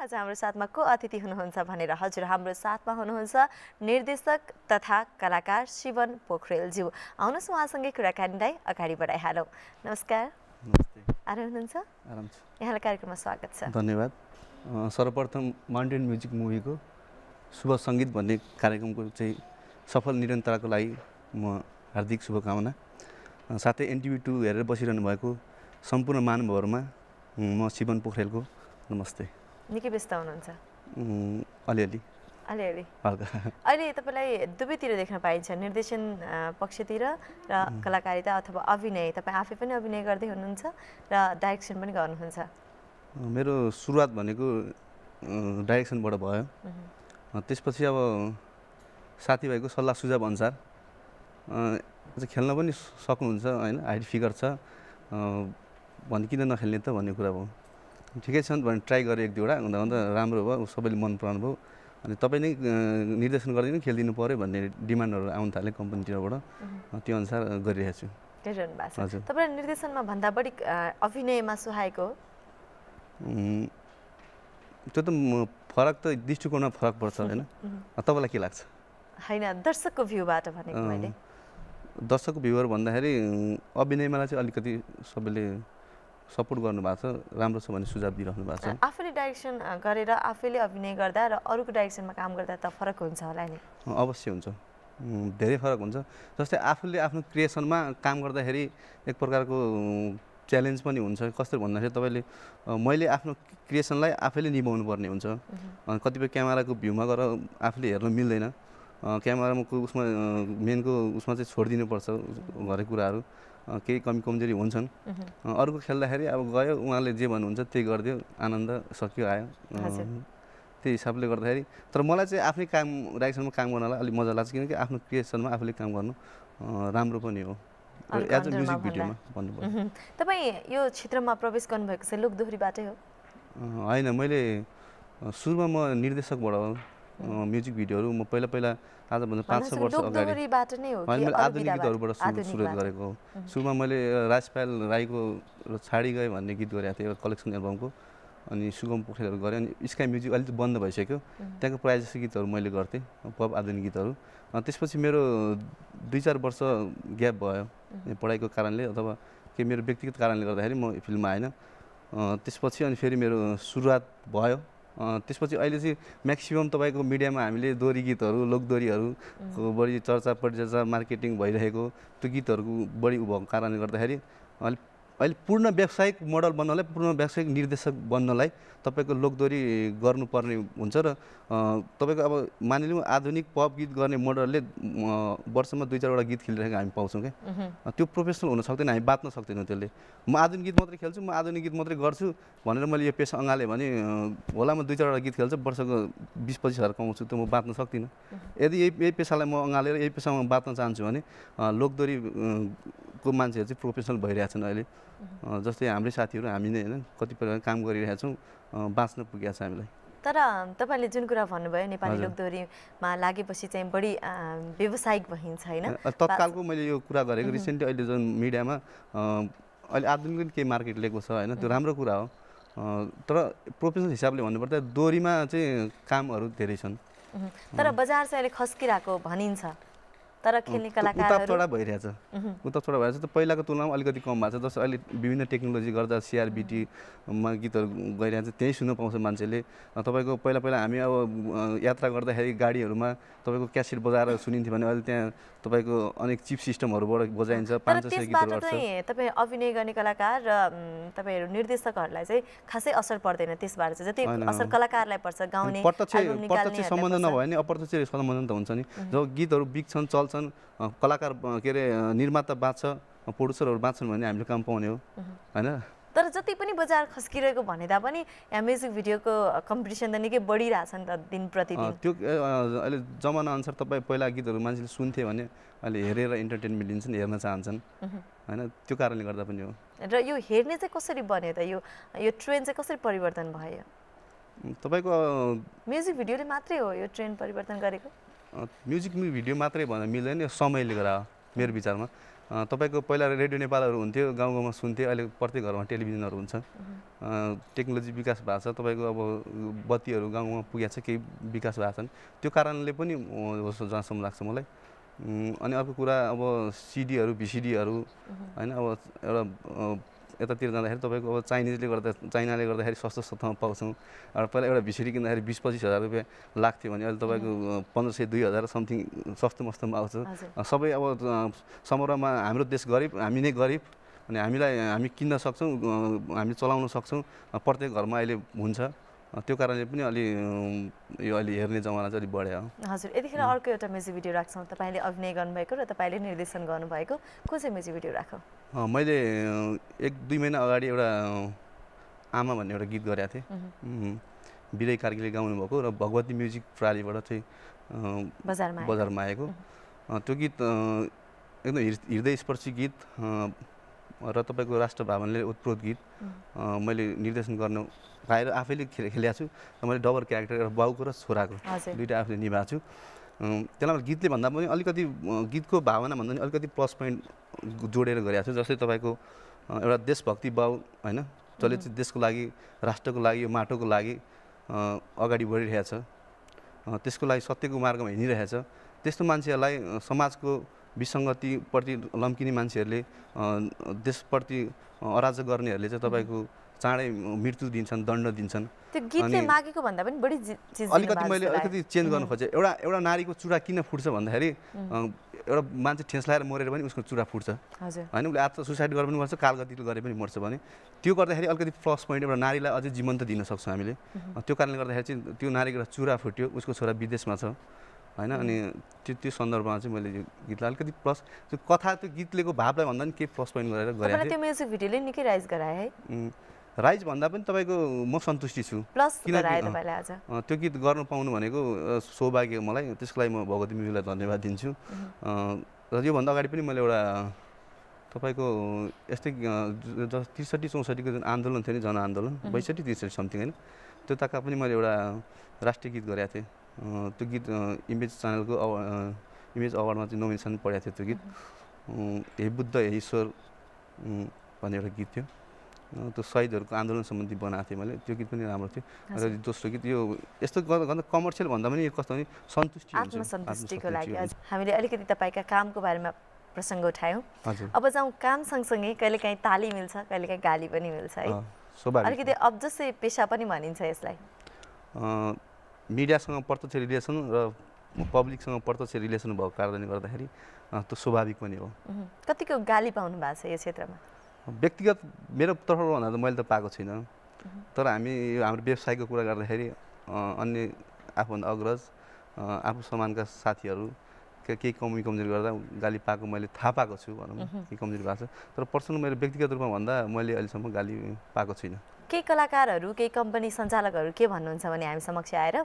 आज हाम्रो साथमा को अतिथि हुनुहुन्छ भनेर हजुर हाम्रो साथमा हुनुहुन्छ निर्देशक तथा कलाकार शिवन पोखरेलज्यू आउनुहोस् उहाँसँगै कुराकानीलाई अगाडि बढाइहालौँ नमस्कार आराम हुनुहुन्छ यहाँलाई कार्यक्रममा स्वागत छ धन्यवाद सर्वप्रथम माउन्टेन म्युजिक मुभीको शुभ सङ्गीत भन्ने कार्यक्रमको चाहिँ सफल निरन्तरताको लागि म हार्दिक शुभकामना साथै एनटिभी टू हेरेर बसिरहनु भएको सम्पूर्ण महानुभावहरूमा म शिवन पोखरेलको नमस्ते निकै व्यस्त हुनुहुन्छ अलिअलि अलिअलि अहिले तपाईँलाई दुवैतिर देख्न पाइन्छ निर्देशन पक्षतिर र कलाकारिता अथवा अभिनय तपाईँ आफै पनि अभिनय गर्दै हुनुहुन्छ र डाइरेक्सन पनि गर्नुहुन्छ मेरो सुरुवात भनेको डाइरेक्सनबाट भयो त्यसपछि अब साथीभाइको सल्लाह सुझाव अनुसार खेल्न पनि सक्नुहुन्छ होइन हाइट फिगर छ भने किन नखेल्ने त भन्ने कुरा भयो ठिकै त भने ट्राई गरेँ एक दुईवटा हुँदा हुँदा राम्रो भयो सबैले मन पराउनु भयो अनि तपाईँ नै निर्देशन गरिदिनु खेलिदिनु पऱ्यो भन्ने डिमान्डहरू आउनु थाल्यो कम्पनीतिरबाट त्यो अनुसार गरिरहेको छु गरिरहनु निर्देशनमा भन्दा बढी अभिनयमा सुहाएको त्यो त फरक त दृष्टिकोणमा फरक पर्छ होइन तपाईँलाई के लाग्छ होइन दर्शकको भ्यूबाट भनेको मैले दर्शकको भ्यूहरू भन्दाखेरि अभिनयमा चाहिँ अलिकति सबैले सपोर्ट गर्नुभएको छ राम्रो छ भन्ने सुझाव दिइरहनु भएको छ आफूले डाइरेक्सन गरेर आफैले अभिनय गर्दा र अरूको डाइरेक्सनमा काम गर्दा त फरक हुन्छ होला नि अवश्य हुन्छ धेरै फरक हुन्छ जस्तै आफूले आफ्नो क्रिएसनमा काम गर्दाखेरि एक प्रकारको च्यालेन्ज पनि हुन्छ कस्तो भन्दाखेरि तपाईँले मैले आफ्नो क्रिएसनलाई आफैले निभाउनु पर्ने हुन्छ कतिपय क्यामेराको भ्यूमा गएर आफूले हेर्नु मिल्दैन क्यामेरामा उसमा मेनको उसमा चाहिँ छोडिदिनुपर्छ घरै कुराहरू केही कमी कमजोरी हुन्छन् अर्को खेल्दाखेरि अब गयो उहाँले जे भन्नुहुन्छ त्यही गरिदियो आनन्द सकियो आयो त्यही हिसाबले गर्दाखेरि तर मलाई चाहिँ आफ्नै काम राइसनमा काम गर्नलाई अलिक मजा लाग्छ किनकि आफ्नो क्रिएसनमा आफूले काम गर्नु राम्रो पनि हो एज अ म्युजिक भिडियोमा भन्नुभयो तपाईँ यो क्षेत्रमा प्रवेश गर्नुभएको चाहिँ लुकदोहोरीबाटै हो होइन मैले सुरुमा म निर्देशकबाट म्युजिक भिडियोहरू म पहिला पहिला आजभन्दा पाँच छ वर्ष अगाडि मैले आधुनिक गीतहरूबाट सुरुवात गरेको हो सुरुमा मैले राजपाल राईको छाडी गएँ भन्ने गीत गरेको थिएँ एउटा कलेक्सन एल्बमको अनि सुगम पोखरेलहरू गरेँ अनि स्काई म्युजिक अलिक बन्द भइसक्यो त्यहाँको प्रायः जस्तो गीतहरू मैले गर्थेँ पप आधुनिक गीतहरू त्यसपछि मेरो दुई चार वर्ष ग्याप भयो पढाइको कारणले अथवा के मेरो व्यक्तिगत कारणले गर्दाखेरि म फिल्ममा आएन त्यसपछि अनि फेरि मेरो सुरुवात भयो त्यसपछि अहिले चाहिँ म्याक्सिमम् तपाईँको मिडियामा हामीले दोहोरी गीतहरू लोकदोरीहरूको बढी चर्चा परिचर्चा मार्केटिङ भइरहेको त्यो गीतहरूको बढी उभएको कारणले गर्दाखेरि अलिक अहिले पूर्ण व्यावसायिक मोडल बन्नलाई पूर्ण व्यावसायिक निर्देशक बन्नलाई तपाईँको लोकदोरी गर्नुपर्ने हुन्छ र तपाईँको अब मानिलिउँ आधुनिक पप गीत गर्ने मोडलले वर्षमा दुई चारवटा गीत खेलिरहेको हामी पाउँछौँ क्या त्यो प्रोफेसनल हुन सक्दैन हामी बाँच्न सक्दैनौँ त्यसले म आधुनिक गीत मात्रै खेल्छु म आधुनिक गीत मात्रै गर्छु भनेर मैले यो पेसा अँगालेँ भने होला म दुई चारवटा गीत खेल्छु वर्षको बिस पच्चिस हजार कमाउँछु त्यो म बाँच्न सक्दिनँ यदि यही यही पेसालाई म अँगालेर यही पेसामा बाँच्न चाहन्छु भने लोकदोरीको मान्छेहरू चाहिँ प्रोफेसनल भइरहेछन् अहिले जस्तै हाम्रै साथीहरू हामी नै होइन कतिपय काम गरिरहेका छौँ बाँच्न पुगेको छ हामीलाई तर तपाईँले जुन कुरा भन्नुभयो नेपाली लोकदोरीमा लागेपछि चाहिँ बढी व्यावसायिक भइन्छ होइन तत्कालको मैले यो कुरा गरेको रिसेन्टली अहिले जुन मिडियामा अहिले आधुनिक केही मार्केट लिएको छ होइन त्यो राम्रो कुरा हो तर प्रोफेसनल हिसाबले भन्नुपर्दा दोरीमा चाहिँ कामहरू धेरै छन् तर बजार चाहिँ अहिले खस्किरहेको भनिन्छ तर खेल्ने कलाकार भइरहेछ उता थोडा भइरहेछ त पहिलाको तुलनामा अलिकति कम भएको छ जस्तो अहिले विभिन्न टेक्नोलोजी गर्दा सिआरबिटीमा गीतहरू गइरहेछ त्यहीँ सुन्न पाउँछ मान्छेले तपाईँको पहिला पहिला हामी अब यात्रा गर्दाखेरि गाडीहरूमा तपाईँको क्यासेट बजाएर सुनिन्थ्यो भने अहिले त्यहाँ तपाईँको अनेक चिप सिस्टमहरूबाट बजाइन्छ पाँच गीतहरू तपाईँ अभिनय गर्ने कलाकार र तपाईँहरू निर्देशकहरूलाई चाहिँ खासै असर पर्दैन त्यसबाट चाहिँ जति असर कलाकारलाई पर्छ गाउने प्रत्यक्ष प्रत्यक्ष सम्बन्ध नभए पनि अप्रत्यक्ष सम्बन्ध त हुन्छ नि जब गीतहरू बिग्छन् चल चल्छन् कलाकार के अरे निर्माता बाँच्छ प्रड्युसरहरू बाँच्छन् भने हामीले काम पाउने हो होइन तर जति पनि बजार खस्किरहेको भने तापनि यहाँ म्युजिक भिडियोको कम्पिटिसन त निकै बढिरहेछ नि त दिन प्रतिदिन त्यो अहिले जमानाअनुसार तपाईँ पहिला गीतहरू मान्छेले सुन्थे भने अहिले हेरेर इन्टरटेनमेन्ट लिन्छन् हेर्न चाहन्छन् होइन त्यो कारणले गर्दा पनि हो र यो हेर्ने चाहिँ कसरी बन्यो त यो यो ट्रेन्ड चाहिँ कसरी परिवर्तन भयो तपाईँको म्युजिक भिडियोले मात्रै हो यो ट्रेन्ड परिवर्तन गरेको म्युजिक भिडियो मात्रै भन्न मिल्दैन यो समयले गर्दा मेरो विचारमा तपाईँको पहिला रेडियो नेपालहरू हुन्थ्यो गाउँ गाउँमा सुन्थ्यो अहिले प्रत्येक घरमा टेलिभिजनहरू हुन्छ टेक्नोलोजी विकास भएको छ तपाईँको अब बत्तीहरू गाउँ गाउँमा पुगेको छ केही विकास भएको छन् त्यो कारणले पनि जस्तो जहाँसम्म लाग्छ मलाई अनि अर्को कुरा अब सिडीहरू भिसिडीहरू होइन अब एउटा यतातिर जाँदाखेरि तपाईँको अब चाइनिजले गर्दा चाइनाले गर्दाखेरि सस्तो सस्तोमा पाउँछौँ र पहिला एउटा भिसिडी किन्दाखेरि बिस पच्चिस हजार रुपियाँ लाग्थ्यो भने अहिले तपाईँको पन्ध्र सय दुई हजार समथिङ सस्तो मस्तोमा आउँछ सबै अब समग्रमा हाम्रो देश गरिब हामी नै गरिब अनि हामीलाई हामी किन्न सक्छौँ हामी चलाउन सक्छौँ प्रत्येक घरमा अहिले हुन्छ त्यो कारणले पनि अलि यो अहिले हेर्ने जमाना चाहिँ अलिक बढ्यो हजुर यतिखेर अर्को एउटा म्युजिक भिडियो राख्छौँ तपाईँले अभिनय गर्नुभएको र तपाईँले निर्देशन गर्नुभएको कुन चाहिँ म्युजिक भिडियो राखौँ मैले एक दुई महिना अगाडि एउटा आमा भन्ने एउटा गीत गरेको थिएँ विजय कार्कीले गाउनुभएको र भगवती म्युजिक प्रालीबाट चाहिँ बजारमा आएको त्यो गीत एकदम हृदयस्पर्शी गीत र तपाईँको राष्ट्र भावनले उत्प्रोत गीत मैले निर्देशन गर्न पाएर आफैले खेले खेलेको छु र मैले डबल क्यारेक्टर एउटा बाउको र छोराको दुइटा आफूले निभाएको छु त्यसलाई गीतले भन्दा पनि अलिकति गीतको भावना भन्दा पनि अलिकति प्लस पोइन्ट जोडेर गरिरहेको छु जस्तै तपाईँको एउटा देशभक्ति भाव होइन जसले चाहिँ देशको लागि राष्ट्रको लागि यो माटोको लागि अगाडि बढिरहेछ त्यसको लागि सत्यको मार्गमा हिँडिरहेछ त्यस्तो मान्छेहरूलाई समाजको विसङ्गतिप्रति लम्किने मान्छेहरूले देशप्रति अराजक गर्नेहरूले चाहिँ तपाईँको चाँडै मृत्यु दिन्छन् दण्ड दिन्छन् अलिकति मैले अलिकति चेन्ज गर्नु खोजेँ एउटा एउटा नारीको चुरा किन फुट्छ भन्दाखेरि एउटा मान्छे ठेस लगाएर मरेर पनि उसको चुरा फुट्छ होइन उसले आत्म सुसाइड गरेर पनि मर्छ कालगति गरे पनि मर्छ भने त्यो गर्दाखेरि अलिकति प्लस पोइन्ट एउटा नारीलाई अझै जीवन्त दिन सक्छौँ हामीले त्यो कारणले गर्दाखेरि चाहिँ त्यो नारीको एउटा चुरा फुट्यो उसको छोरा विदेशमा छ होइन अनि त्यो त्यो सन्दर्भमा चाहिँ मैले यो गीतलाई अलिकति प्लस त्यो कथा त्यो गीतलेको भावलाई भन्दा पनि केही प्लस पोइन्ट गरेर गरेँ त्यो म्युजिक भिडियोले निकै राइज गराए है राइज भन्दा पनि तपाईँको म सन्तुष्टि छु किनकि त्यो गीत गर्नु पाउनु भनेको सौभाग्य मलाई त्यसको लागि म भगवती मिजुलाई धन्यवाद दिन्छु र योभन्दा अगाडि पनि मैले एउटा तपाईँको यस्तै त्रिसठी चौसठीको जुन आन्दोलन थियो नि जनआन्दोलन बैसठी त्रिसठी समथिङ होइन त्यो ताका पनि मैले एउटा राष्ट्रिय गीत गरेको थिएँ त्यो गीत इमेज च्यानलको अवा इमेज अवार्डमा चाहिँ नोमिनेसन पढेको थियो त्यो गीत हे बुद्ध हे ईश्वर भन्ने एउटा गीत थियो त्यो सहिदहरूको आन्दोलन सम्बन्धी बनाएको थिएँ मैले त्यो गीत पनि राम्रो थियो र दोस्रो गीत यो यस्तो गर्दा कमर्सियल भन्दा पनि यो कस्तो भने सन्तुष्टि आत्मसन्तुष्टिको लागि हामीले अलिकति तपाईँका कामको बारेमा प्रसङ्ग उठायौँ अब जाउँ काम सँगसँगै कहिलेकाहीँ ताली मिल्छ कहिलेकाहीँ गाली पनि मिल्छ है अलिकति अब जस्तै पेसा पनि भनिन्छ यसलाई मिडियासँग प्रत्यक्ष रिलेसन र पब्लिकसँग प्रत्यक्ष रिलेसन भएको कारणले गर्दाखेरि त्यो स्वाभाविक पनि हो कतिको गाली पाउनु भएको छ यो क्षेत्रमा व्यक्तिगत मेरो तर्फबाट भन्दा त मैले त पाएको छुइनँ तर हामी हाम्रो व्यवसायको कुरा गर्दाखेरि अन्य आफूभन्दा अग्रज आफू समानका साथीहरू केही कमी कमजोरी गर्दा गाली पाएको मैले थाहा पाएको छु भनौँ केही कमजोरी भएको छ तर पर्सनल मैले व्यक्तिगत रूपमा भन्दा मैले अहिलेसम्म गाली पाएको छुइनँ केही कलाकारहरू केही कम्पनी सञ्चालकहरू के भन्नुहुन्छ भने हामी समक्ष आएर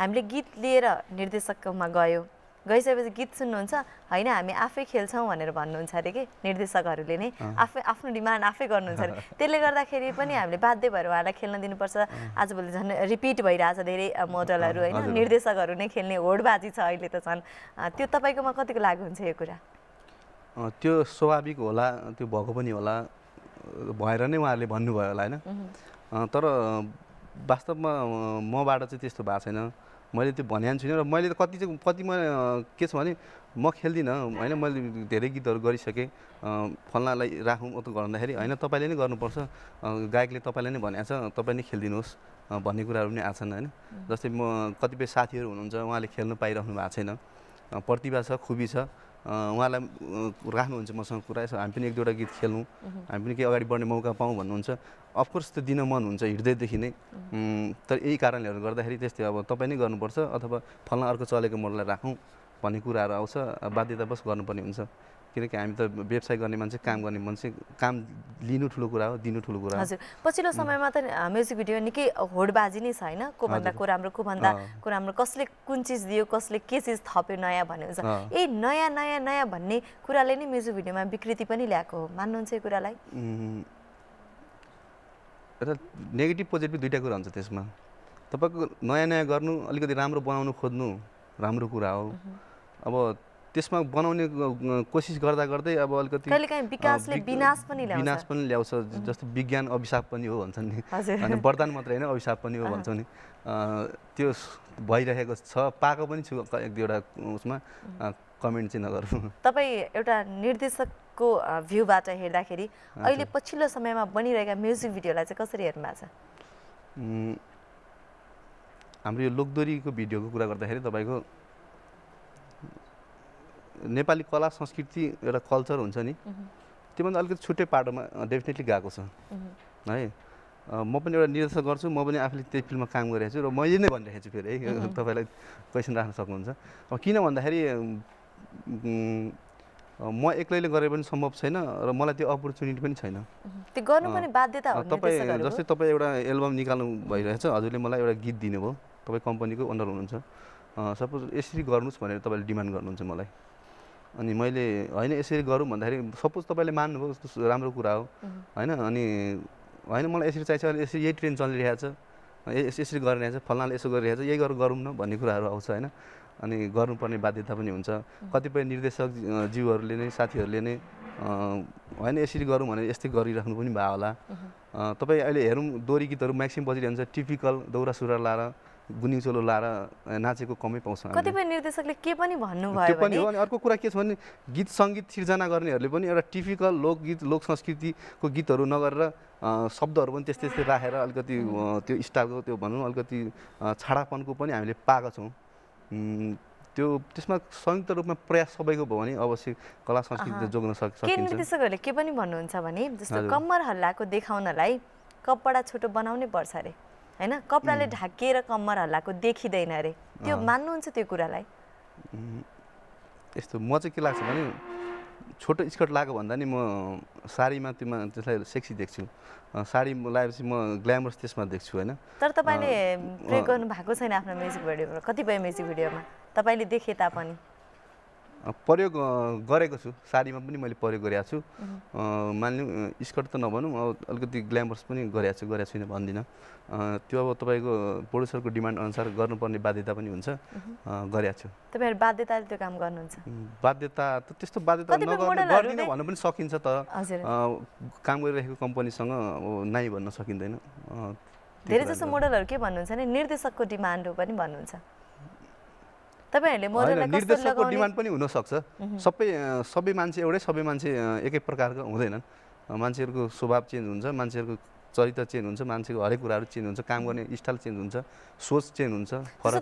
हामीले गीत लिएर निर्देशकमा गयो गइसकेपछि गीत सुन्नुहुन्छ होइन हामी आफै खेल्छौँ भनेर भन्नुहुन्छ अरे कि निर्देशकहरूले नै आफै आफ्नो डिमान्ड आफै गर्नुहुन्छ अरे त्यसले गर्दाखेरि पनि हामीले बाध्य भएर उहाँलाई खेल्न दिनुपर्छ आजभोलि झन् रिपिट भइरहेछ धेरै मोडलहरू होइन निर्देशकहरू नै खेल्ने होडबाजी छ अहिले त झन् त्यो तपाईँकोमा कतिको लागु हुन्छ यो कुरा त्यो स्वाभाविक होला त्यो भएको पनि होला भएर नै उहाँहरूले भन्नुभयो होला होइन तर वास्तवमा मबाट चाहिँ त्यस्तो भएको छैन मैले त्यो भनेको छुइनँ र मैले त कति चाहिँ कतिमा के छ भने म खेल्दिनँ होइन मैले धेरै गीतहरू गरिसकेँ फलनालाई राखौँ त गर्दाखेरि होइन तपाईँले नै गर्नुपर्छ गायकले तपाईँले नै भनेको छ तपाईँ नै खेलिदिनुहोस् भन्ने कुराहरू पनि आएको छन् होइन जस्तै म कतिपय साथीहरू हुनुहुन्छ उहाँले खेल्नु पाइरहनु भएको छैन प्रतिभा छ खुबी छ उहाँलाई राख्नुहुन्छ मसँग कुरा यसो हामी पनि एक दुईवटा गीत खेलौँ हामी पनि केही अगाडि बढ्ने मौका पाऊँ भन्नुहुन्छ अफकोर्स त्यो दिन मन हुन्छ हृदयदेखि नै तर यही कारणले गर्दाखेरि त्यस्तै अब तपाईँ नै गर्नुपर्छ अथवा फल्ना अर्को चलेको मोडलाई राखौँ भन्ने कुराहरू आउँछ बाध्यतावश गर्नुपर्ने हुन्छ किनकि हामी त व्यवसाय गर्ने मान्छे काम गर्ने मान्छे काम लिनु ठुलो कुरा हो दिनु ठुलो कुरा हजुर पछिल्लो समयमा त म्युजिक भिडियो निकै होडबाजी नै छ होइन को भन्दा को राम्रो को भन्दा को राम्रो कसले कुन चिज दियो कसले के चिज थप्यो नयाँ भन्ने हुन्छ यही नयाँ नयाँ नयाँ भन्ने कुराले नै म्युजिक भिडियोमा विकृति पनि ल्याएको हो मान्नुहुन्छ यो कुरालाई र नेगेटिभ पोजिटिभ दुइटा कुरा हुन्छ त्यसमा तपाईँको नयाँ नयाँ गर्नु अलिकति राम्रो बनाउनु खोज्नु राम्रो कुरा हो अब त्यसमा बनाउने कोसिस गर्दा गर्दै अब अलिकति विकासले विनाश पनि विनाश पनि ल्याउँछ जस्तो विज्ञान अभिशाप पनि हो भन्छन् नि अनि वरदान मात्रै होइन अभिशाप पनि हो भन्छौँ नि त्यो भइरहेको छ पाएको पनि छु एक दुईवटा उसमा कमेन्ट चाहिँ नगरौँ तपाईँ एउटा निर्देशकको भ्यूबाट हेर्दाखेरि अहिले पछिल्लो समयमा बनिरहेका म्युजिक भिडियोलाई चाहिँ कसरी हेर्नु भएको छ हाम्रो यो लोकदोरीको भिडियोको कुरा गर्दाखेरि तपाईँको नेपाली कला संस्कृति एउटा कल्चर हुन्छ नि त्योभन्दा अलिकति छुट्टै पाटोमा डेफिनेटली गएको छ है म पनि एउटा निर्देशन गर्छु म पनि आफूले त्यही फिल्डमा काम गरिरहेको छु र मैले नै भनिरहेको छु फेरि है तपाईँलाई क्वेसन राख्न सक्नुहुन्छ अब किन भन्दाखेरि म एक्लैले गरे पनि सम्भव छैन र मलाई त्यो अपर्च्युनिटी पनि छैन त्यो गर्नु पनि बाध्यता हो तपाईँ जस्तै तपाईँ एउटा एल्बम निकाल्नु भइरहेछ हजुरले मलाई एउटा गीत दिनुभयो तपाईँ कम्पनीको ओनर हुनुहुन्छ सपोज यसरी गर्नुहोस् भनेर तपाईँले डिमान्ड गर्नुहुन्छ मलाई अनि मैले होइन यसरी गरौँ भन्दाखेरि सपोज तपाईँले मान्नुभयो राम्रो कुरा हो होइन अनि होइन मलाई यसरी चाहिन्छ अहिले यसरी यही ट्रेन चलिरहेको छ यसरी गरिरहेको छ फलनाले यसो गरिरहेको छ यही गरेर गरौँ न भन्ने कुराहरू आउँछ होइन अनि गर्नुपर्ने बाध्यता पनि हुन्छ कतिपय निर्देशक जिउहरूले नै साथीहरूले नै होइन यसरी गरौँ भनेर यस्तै गरिराख्नु पनि भयो होला तपाईँ अहिले हेरौँ दोहोरी गीतहरू म्याक्सिमम् बजिरहन्छ टिपिकल दौरा सुरा लाएर गुन्यु चोलो लाएर नाचेको कमै पाउँछ कतिपय निर्देशकले के पनि भन्नुभयो त्यो पनि हो अनि अर्को कुरा के छ भने गीत सङ्गीत सिर्जना गर्नेहरूले पनि एउटा टिपिकल लोकगीत लोक संस्कृतिको गीतहरू नगरेर शब्दहरू पनि त्यस्तै त्यस्तै राखेर अलिकति त्यो स्टाइलको त्यो भनौँ अलिकति छाडापनको पनि हामीले पाएको छौँ त्यो त्यसमा संयुक्त रूपमा प्रयास सबैको भयो भने अवश्य कला संस्कृति जोग्न सक्छ निर्देशकहरूले के पनि भन्नुहुन्छ भने जस्तो कम्मर हल्लाको देखाउनलाई कपडा छोटो बनाउनै पर्छ अरे होइन कपडाले ढाकिएर कम्मर हल्लाएको देखिँदैन अरे त्यो मान्नुहुन्छ त्यो कुरालाई यस्तो म चाहिँ के लाग्छ भने छोटो स्कर्ट लगाएको भन्दा नि म साडीमा त्योमा त्यसलाई सेक्सी देख्छु साडी लगाएपछि म ग्ल्यामरस त्यसमा देख्छु होइन तर तपाईँले प्रयोग गर्नु भएको छैन आफ्नो म्युजिक भिडियोमा कतिपय म्युजिक भिडियोमा तपाईँले देखे तापनि प्रयोग गरेको छु साडीमा पनि मैले प्रयोग गरेको छु मान्नु स्कर्ट त नभनौँ अलिकति ग्ल्यामर्स पनि गरेको छु गरेको छुइनँ भन्दिनँ त्यो अब तपाईँको प्रड्युसरको डिमान्ड अनुसार गर्नुपर्ने बाध्यता पनि हुन्छ गरेको छु तपाईँहरू बाध्यताले त्यो काम गर्नुहुन्छ बाध्यता त त्यस्तो बाध्यता नगर्नु भन्नु पनि सकिन्छ तर काम गरिरहेको कम्पनीसँग नाइ भन्न सकिँदैन धेरै जसो मोडलहरू के भन्नुहुन्छ भने निर्देशकको डिमान्ड हो पनि भन्नुहुन्छ तपाईँहरूले निर्देशकको डिमान्ड पनि हुनसक्छ सबै सबै मान्छे एउटै सबै मान्छे एकै प्रकारको हुँदैनन् मान्छेहरूको स्वभाव चेन्ज हुन्छ मान्छेहरूको चरित्र चेन्ज हुन्छ मान्छेको हरेक कुराहरू चेन्ज हुन्छ काम गर्ने स्टाइल चेन्ज हुन्छ सोच चेन्ज हुन्छ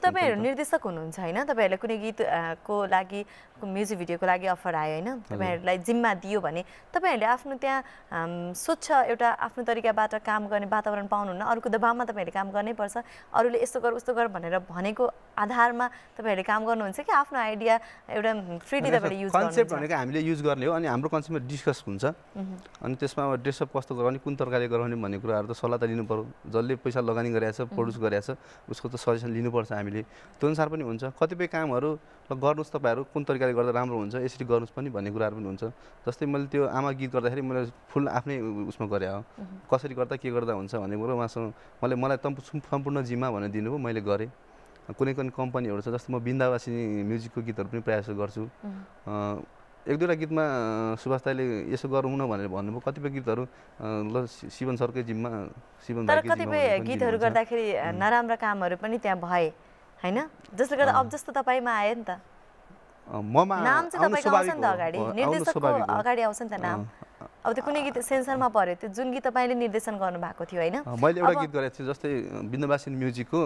तपाईँहरू निर्देशक हुनुहुन्छ होइन तपाईँहरूले कुनै गीतको लागि तपाईँहरूको म्युजिक भिडियोको लागि अफर आयो होइन तपाईँहरूलाई जिम्मा दियो भने तपाईँहरूले आफ्नो त्यहाँ स्वच्छ एउटा आफ्नो तरिकाबाट काम गर्ने वातावरण पाउनुहुन्न अरूको दबावमा तपाईँहरूले काम गर्नै पर्छ अरूले यस्तो गर उस्तो गर भनेर भनेको आधारमा तपाईँहरूले काम गर्नुहुन्छ कि आफ्नो आइडिया एउटा फ्रिडी तपाईँले युज कन्सेप्ट भनेको हामीले युज गर्ने हो अनि हाम्रो कन्सेप्टमा डिस्कस हुन्छ अनि त्यसमा अब ड्रेसअप कस्तो गराउने कुन तरिकाले गराउने भन्ने कुराहरू त सल्लाह त लिनु पऱ्यो जसले पैसा लगानी गरेछ प्रड्युस गरेछ उसको त सजेसन लिनुपर्छ हामीले त्यो अनुसार पनि हुन्छ कतिपय कामहरू गर्नुहोस् तपाईँहरू कुन तरिकाले यसरी गर्दा राम्रो हुन्छ यसरी गर्नुहोस् पनि भन्ने कुराहरू पनि हुन्छ जस्तै मैले त्यो आमा गीत गर्दाखेरि मैले फुल आफ्नै उसमा गरेँ हो कसरी गर्दा के गर्दा हुन्छ भन्ने कुरो उहाँसँग मैले मलाई त सम्पूर्ण जिम्मा भनेर दिनुभयो मैले गरेँ कुनै कुनै कम्पनीहरू छ जस्तै म बिन्दावासी म्युजिकको गीतहरू पनि प्रयास गर्छु एक दुईवटा गीतमा सुभाष दाईले यसो गरौँ न भनेर भन्नुभयो कतिपय गीतहरू ल शिवन सरकै जिम्मा शिवन तर कतिपय गीतहरू गर्दाखेरि नराम्रा कामहरू पनि त्यहाँ भए होइन जसले गर्दा अब जस्तो तपाईँमा आयो नि त ममा नाम चाहिँ तपाईँको अगाडि निर्देशकको अगाडि आउँछ नि त नाम अब त्यो कुनै गीत सेन्सरमा पऱ्यो त्यो जुन गीत तपाईँले निर्देशन गर्नुभएको थियो होइन मैले एउटा गीत गरेको थिएँ जस्तै बिन्दुवासिन म्युजिकको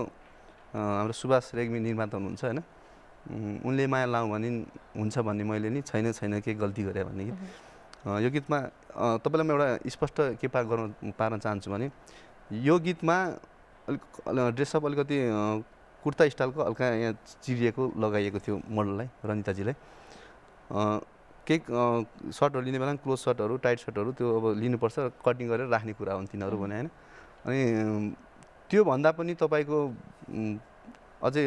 हाम्रो सुभाष रेग्मी निर्माता हुनुहुन्छ होइन उनले माया लाउँ भने हुन्छ भन्ने मैले नि छैन छैन के गल्ती गरेँ भन्ने गीत यो गीतमा तपाईँलाई म एउटा स्पष्ट के पा गर्नु पार्न चाहन्छु भने यो गीतमा अलिक ड्रेसअप अलिकति कुर्ता स्टाइलको हल्का यहाँ चिरिएको लगाइएको थियो मोडललाई रनिताजीलाई केही सर्टहरू लिने बेला क्लोज सर्टहरू टाइट सर्टहरू त्यो अब लिनुपर्छ कटिङ गरेर राख्ने कुरा हुन् तिनीहरू भने होइन अनि त्योभन्दा पनि तपाईँको अझै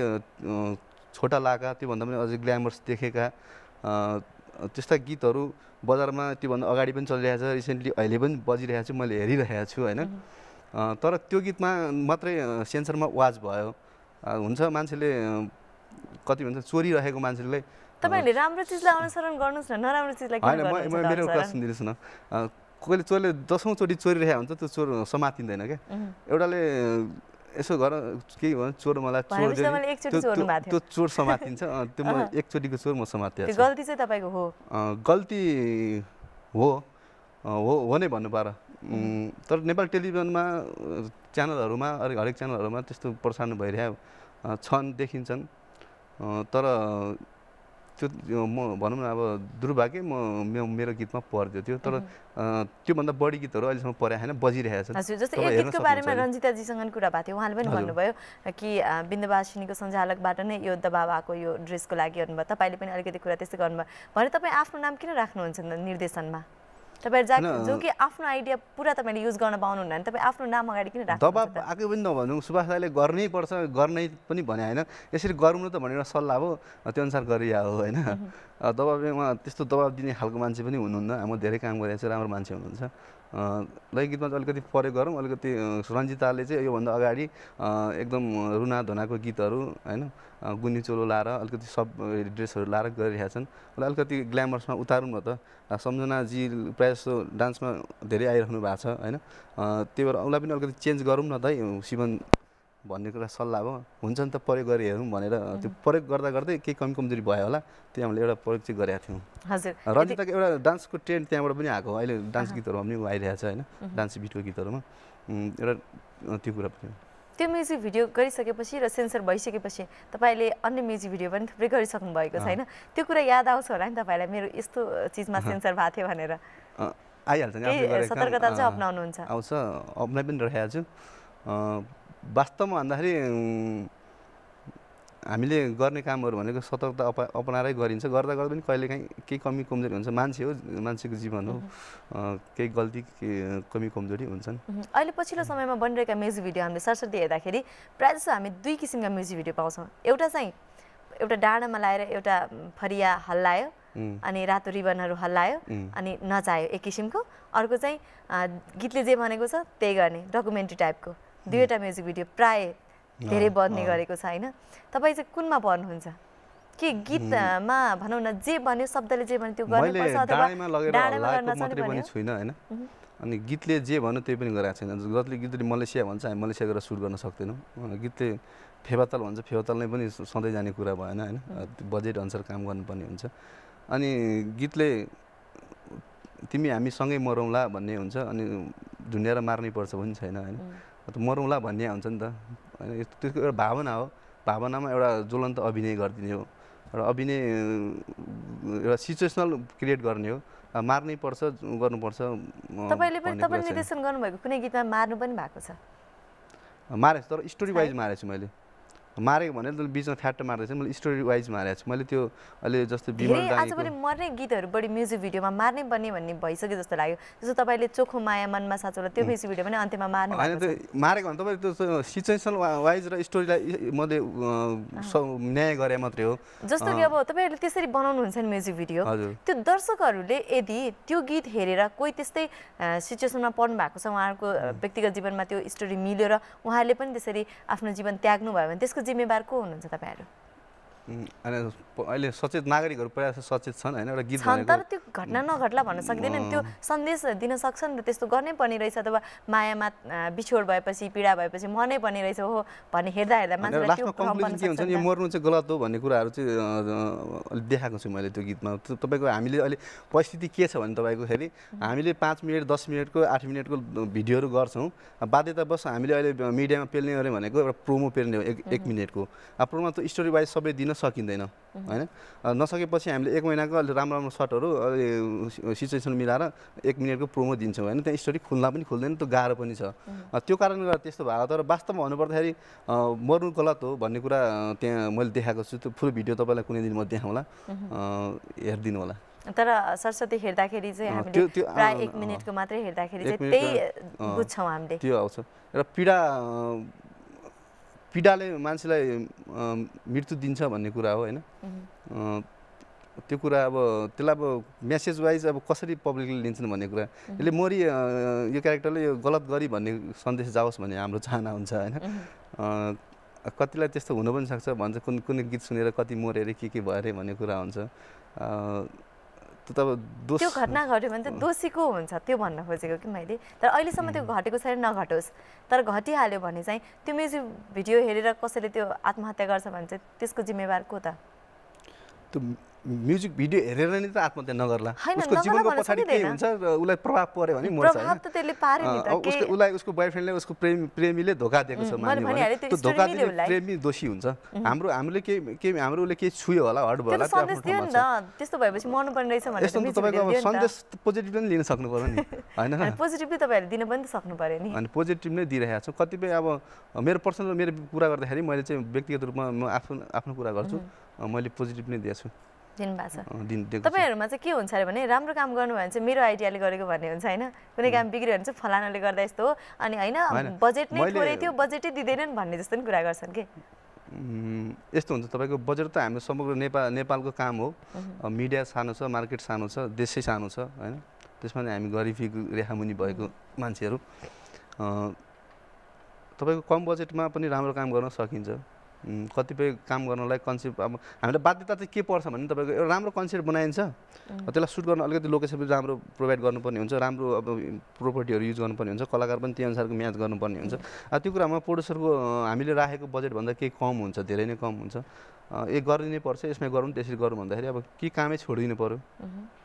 छोटा लागा त्योभन्दा पनि अझै ग्ल्यामर्स देखेका त्यस्ता गीतहरू बजारमा त्योभन्दा अगाडि पनि चलिरहेको छ रिसेन्टली अहिले पनि बजिरहेको छु मैले हेरिरहेको छु होइन तर त्यो गीतमा मात्रै सेन्सरमा वाच भयो हुन्छ मान्छेले कति भन्छ चोरिरहेको राखेको मान्छेले तपाईँले राम्रो चिजलाई अनुसरण गर्नुहोस् न नराम्रो चिजलाई होइन मेरो कुरा सुनिदिनुहोस् न कोहीले चोरले दसौँचोटि चोरी राखेको हुन्छ त्यो चोर समातिँदैन क्या एउटाले यसो घर केही भन्नु चोर मलाई चोर त्यो चोर समातिन्छ त्यो म एकचोटिको चोर म समातेँ गल्ती चाहिँ तपाईँको हो गल्ती हो हो हो नै भन्नु पार तर नेपाल टेलिभिजनमा च्यानलहरूमा हरेक च्यानलहरूमा त्यस्तो प्रसारण भइरहेको छन् देखिन्छन् तर त्यो म भनौँ न अब दुर्भाग्य म मेरो गीतमा पर्थ्यो त्यो तर त्योभन्दा बढी गीतहरू अहिलेसम्म परेको छैन बजिरहेको छ हजुर जस्तै यो गीतको बारेमा रन्जिताजीसँग कुरा भएको थियो उहाँले पनि भन्नुभयो कि बिन्दुवासिनीको सञ्चालकबाट नै यो दबाब आएको यो ड्रेसको लागि गर्नुभयो तपाईँले पनि अलिकति कुरा त्यस्तै गर्नुभयो भने तपाईँ आफ्नो नाम किन राख्नुहुन्छ निर्देशनमा तपाईँ जाक जो कि आफ्नो आइडिया पुरा तपाईँले युज गर्न पाउनुहुन्न भने तपाईँ आफ्नो नाम अगाडि किन राख्नु दबाब आएको पनि नभनौँ सुभाष दाईले गर्नै पर्छ गर्नै पनि भने होइन यसरी गर्नु त भनेर सल्लाह हो त्यो अनुसार गरिया हो होइन दबाब त्यस्तो दबाब दिने खालको मान्छे पनि हुनुहुन्न म धेरै काम गरिरहेको छु राम्रो मान्छे हुनुहुन्छ ल गीतमा चाहिँ अलिकति प्रयोग गरौँ अलिकति रन्जिताले चाहिँ योभन्दा अगाडि एकदम रुना धुनाको गीतहरू होइन गुनी चोलो लाएर अलिकति सब ड्रेसहरू लाएर गरिरहेका छन् उसलाई अलिकति ग्ल्यामर्समा उतारौँ न त सम्झनाजी प्रायः जस्तो डान्समा धेरै आइराख्नु भएको छ होइन त्यही भएर उसलाई पनि अलिकति चेन्ज गरौँ न त है शिवन भन्ने कुरा सल्लाह हो हुन्छ नि त प्रयोग गरेर हेरौँ भनेर त्यो प्रयोग गर्दा गर्दै केही कमी कमजोरी भयो होला त्यही हामीले एउटा प्रयोग चाहिँ गरेका थियौँ हजुर रञ्जिताको एउटा डान्सको ट्रेन्ड त्यहाँबाट पनि आएको अहिले डान्स गीतहरूमा पनि आइरहेको छ होइन डान्स बिटको गीतहरूमा एउटा त्यो कुरा पनि त्यो म्युजिक भिडियो गरिसकेपछि र सेन्सर भइसकेपछि तपाईँले अन्य म्युजिक भिडियो पनि थुप्रै गरिसक्नु भएको छ होइन त्यो कुरा याद आउँछ होला नि तपाईँलाई मेरो यस्तो चिजमा सेन्सर भएको थियो भनेर आइहाल्छ सतर्कता चाहिँ अप्नाउनुहुन्छ आउँछ अप्नाइ पनि राखेको छु वास्तवमा भन्दाखेरि हामीले गर्ने कामहरू भनेको सतर्कता अप अपनाएरै गरिन्छ गर्दा गर्दा पनि कहिलेकाहीँ केही कमी कमजोरी हुन्छ मान्छे हो मान्छेको जीवन हो केही गल्ती के कमी कमजोरी हुन्छन् अहिले पछिल्लो समयमा बनिरहेका म्युजिक भिडियो हामीले सरस्वती हेर्दाखेरि प्रायः जस्तो हामी दुई किसिमका म्युजिक भिडियो पाउँछौँ एउटा चाहिँ एउटा डाँडामा लाएर एउटा फरिया हल्लायो अनि रातो रिबनहरू हल्लायो अनि नचायो एक किसिमको अर्को चाहिँ गीतले जे भनेको छ त्यही गर्ने डकुमेन्ट्री टाइपको दुईवटा म्युजिक भिडियो प्राय धेरै बन्ने गरेको छ होइन तपाईँ चाहिँ कुनमा पर्नुहुन्छ के गीतमा भनौँ न जे भन्यो शब्दले जे भन्यो त्यो छुइनँ होइन अनि गीतले जे भन्यो त्यही पनि गराएको छैन जसले गीतले मलेसिया भन्छ हामी मलेसिया गएर सुट गर्न सक्दैनौँ गीतले फेवाताल भन्छ फेवाताल नै पनि सधैँ जाने कुरा भएन होइन बजेट अनुसार काम गर्नुपर्ने हुन्छ अनि गीतले तिमी हामी सँगै मरौँला भन्ने हुन्छ अनि झुन्ड्याएर मार्नै पर्छ पनि छैन होइन मरौँला भन्ने हुन्छ नि त होइन त्यसको एउटा भावना हो भावनामा एउटा ज्वलन्त अभिनय गरिदिने हो र अभिनय एउटा सिचुएसनल क्रिएट गर्ने हो मार्नै पर्छ गर्नुपर्छ तपाईँले पनि निर्देशन गर्नुभएको कुनै गीतमा मार्नु पनि भएको छ मारेको तर स्टोरी वाइज मारेछु मैले मारेको भने त बिचमा फ्याट मार्दैछ मैले स्टोरी वाइज मारेको छु मैले त्यो अहिले जस्तो मर्ने गीतहरू बढी म्युजिक भिडियोमा मार्नै पर्ने भन्ने भइसक्यो जस्तो लाग्यो जस्तो तपाईँले चोखो माया मनमा साँचो त्यो म्युजिक भिडियो पनि अन्त्यमा मार्नु होइन त्यो मारेको भने तपाईँ त्यो सिचुएसन वाइज र स्टोरीलाई मैले न्याय गरे मात्रै हो जस्तो कि अब तपाईँहरूले त्यसरी बनाउनुहुन्छ नि म्युजिक भिडियो त्यो दर्शकहरूले यदि त्यो गीत हेरेर कोही त्यस्तै सिचुएसनमा पर्नु भएको छ उहाँहरूको व्यक्तिगत जीवनमा त्यो स्टोरी मिलेर उहाँहरूले पनि त्यसरी आफ्नो जीवन त्याग्नु भयो भने त्यसको जिम्मेवार को हुनुहुन्छ तपाईँहरू अहिले सचेत नागरिकहरू प्रायः सचेत छन् होइन एउटा गीत तर त्यो घटना नघटला भन्न सक्दैन नि त्यो सन्देश दिन सक्छन् र त्यस्तो गर्नै पर्ने रहेछ अथवा मायामा बिछोड भएपछि पीडा भएपछि मर्नै पर्ने रहेछ हो भन्ने हेर्दा हेर्दा मान्छेलाई के हुन्छ नि यो मर्नु चाहिँ गलत हो भन्ने कुराहरू चाहिँ देखाएको छु मैले त्यो गीतमा तपाईँको हामीले अहिले परिस्थिति के छ भने तपाईँको फेरि हामीले पाँच मिनट दस मिनटको आठ मिनटको भिडियोहरू गर्छौँ बाध्यतावश हामीले अहिले मिडियामा पेल्ने अरे भनेको एउटा प्रोमो पेल्ने हो एक मिनटको अब प्रोमो त स्टोरी वाइज सबै दिन सकिँदैन होइन नसकेपछि हामीले एक महिनाको अलि राम्रो राम्रो सर्टहरू सिचुएसन मिलाएर एक मिनटको प्रोमो दिन्छौँ होइन त्यहाँ स्टोरी खुल्ला पनि खुल्दैन त्यो गाह्रो पनि छ त्यो कारणले गर्दा त्यस्तो भएको तर वास्तवमा भन्नुपर्दाखेरि मर्नु गलत हो भन्ने कुरा त्यहाँ मैले देखाएको छु त्यो फुल भिडियो तपाईँलाई कुनै दिन म देखाउँला हेरिदिनु होला तर सरस्वती हेर्दाखेरि चाहिँ हामीले प्राय एक मिनटको मात्रै हेर्दाखेरि चाहिँ त्यही बुझ्छौँ हामीले त्यो आउँछ र पीडा पीडाले मान्छेलाई मृत्यु दिन्छ भन्ने कुरा हो होइन त्यो कुरा अब त्यसलाई अब मेसेज वाइज अब कसरी पब्लिकले लिन्छन् भन्ने कुरा यसले मरि यो क्यारेक्टरले यो गलत गरी भन्ने सन्देश जाओस् भन्ने हाम्रो चाहना हुन्छ होइन कतिलाई त्यस्तो हुन पनि सक्छ भन्छ कुन कुनै गीत सुनेर कति अरे के के भयो अरे भन्ने कुरा हुन्छ त्यो घटना घट्यो भने त दोषीको हुन्छ त्यो भन्न खोजेको कि मैले तर अहिलेसम्म त्यो घटेको छैन नघटोस् तर घटिहाल्यो भने चाहिँ त्यो म्युजिक भिडियो हेरेर कसैले त्यो आत्महत्या गर्छ भने चाहिँ त्यसको जिम्मेवार को त म्युजिक भिडियो हेरेर नै त आत्महत्या नगर्ला उसको जीवनको पछाडि के हुन्छ र उसलाई प्रभाव पऱ्यो भने मर्छ उसको उसलाई उसको बोयफ्रेन्डले उसको प्रेमी प्रेमीले धोका दिएको छ मान्यो भने त्यो धोका दिने प्रेमी दोषी हुन्छ हाम्रो हामीले के के हाम्रो उसले केही छुयो होला हट भयो होला त्यस्तो भएपछि मन पर्ने रहेछ भनेर तपाईँको सन्देश पोजिटिभ पनि लिन सक्नु पऱ्यो नि होइन तपाईँहरूले दिन पनि सक्नु पऱ्यो नि अनि पोजिटिभ नै दिइरहेको छु कतिपय अब मेरो पर्सनल मेरो कुरा गर्दाखेरि मैले चाहिँ व्यक्तिगत रूपमा म आफ्नो आफ्नो कुरा गर्छु मैले पोजिटिभ नै दिएको छु दिनुभएको छ तपाईँहरूमा चाहिँ के हुन्छ अरे भने राम्रो काम गर्नुभयो भने चाहिँ मेरो आइडियाले गरेको भन्ने हुन्छ होइन कुनै काम बिग्रियो भने चाहिँ फलानाले गर्दा यस्तो हो अनि होइन बजेट नै थोरै थियो बजेटै दिँदैनन् भन्ने जस्तो पनि कुरा गर्छन् कि यस्तो हुन्छ तपाईँको बजेट त हाम्रो समग्र नेपाल नेपालको काम हो मिडिया सानो छ मार्केट सानो छ देशै सानो छ होइन त्यसमा नै हामी गरिबी रेखामुनि भएको मान्छेहरू तपाईँको कम बजेटमा पनि राम्रो काम गर्न सकिन्छ कतिपय काम गर्नलाई कन्सेप्ट अब हामीलाई बाध्यता चाहिँ के पर्छ भने तपाईँको एउटा राम्रो कन्सेप्ट बनाइन्छ त्यसलाई सुट गर्न अलिकति लोकेसन पनि राम्रो प्रोभाइड गर्नुपर्ने हुन्छ राम्रो अब प्रोपर्टीहरू युज गर्नुपर्ने हुन्छ कलाकार पनि त्यही अनुसारको म्याच गर्नुपर्ने हुन्छ त्यो कुरामा प्रोड्युसरको हामीले राखेको बजेटभन्दा केही कम हुन्छ धेरै नै कम हुन्छ ए गरिदिनै पर्छ यसमै गरौँ त्यसरी गरौँ भन्दाखेरि अब के कामै छोडिदिनु पऱ्यो